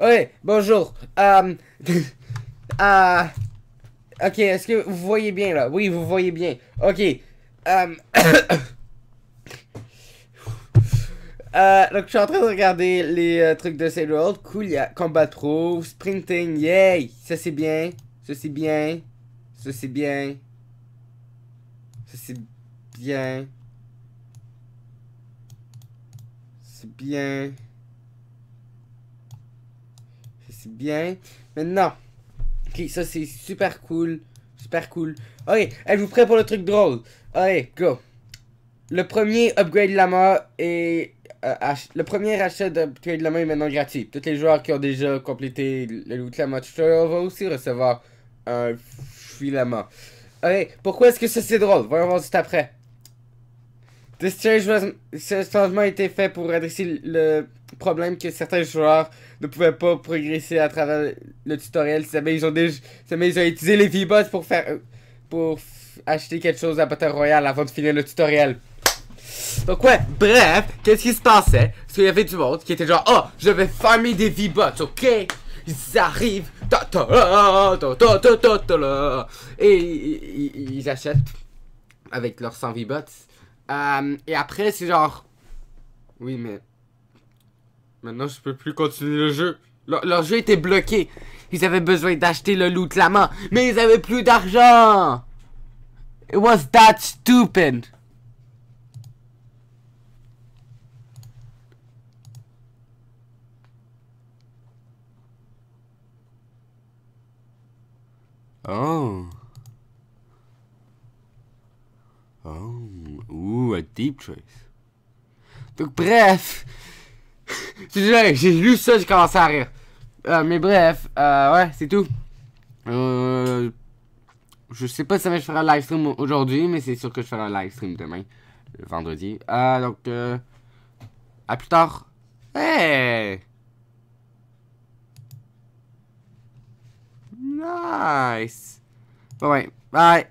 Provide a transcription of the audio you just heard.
Ouais, bonjour. Euh, euh... Ok, est-ce que vous voyez bien là? Oui, vous voyez bien. Ok. Euh, euh, donc, je suis en train de regarder les trucs de Sailor World. Cool, il y a combat trop, sprinting, yay! Ça c'est bien, ça c'est bien, ça c'est bien, ça c'est bien. c'est bien. C'est bien. Maintenant, ok, ça c'est super cool. Super cool. Ok, elle vous prépare pour le truc drôle? Allez, go. Le premier upgrade lama est... Euh, le premier achat d'upgrade lama est maintenant gratuit. Tous les joueurs qui ont déjà complété le loot lama tutorial vont aussi recevoir un la lama. Ok, pourquoi est-ce que ça c'est drôle? Voyons voir juste après. Ce changement a été fait pour adresser le problème que certains joueurs ne pouvaient pas progresser à travers le tutoriel. Si ils ont, déjà, ils ont utilisé les v bots pour faire pour acheter quelque chose à Battle Royale avant de finir le tutoriel. Donc ouais, bref, qu'est-ce qui se passait? Parce qu'il y avait du monde qui était genre « Oh, je vais farmer des v bots ok? » Ils arrivent, et ils achètent avec leurs 100 v bots euh, et après, c'est genre... Oui, mais... Maintenant, je peux plus continuer le jeu. Leur, jeu était bloqué. Ils avaient besoin d'acheter le loup de la main, mais ils avaient plus d'argent. It was that stupid. Oh. Oh. Ouh, a deep choice. Donc, bref. j'ai lu ça, j'ai commencé à rire. Euh, mais bref, euh, ouais, c'est tout. Euh, je sais pas si je ferai un live stream aujourd'hui, mais c'est sûr que je ferai un live stream demain, le vendredi. donc, à plus tard. Hey! Nice! Bye.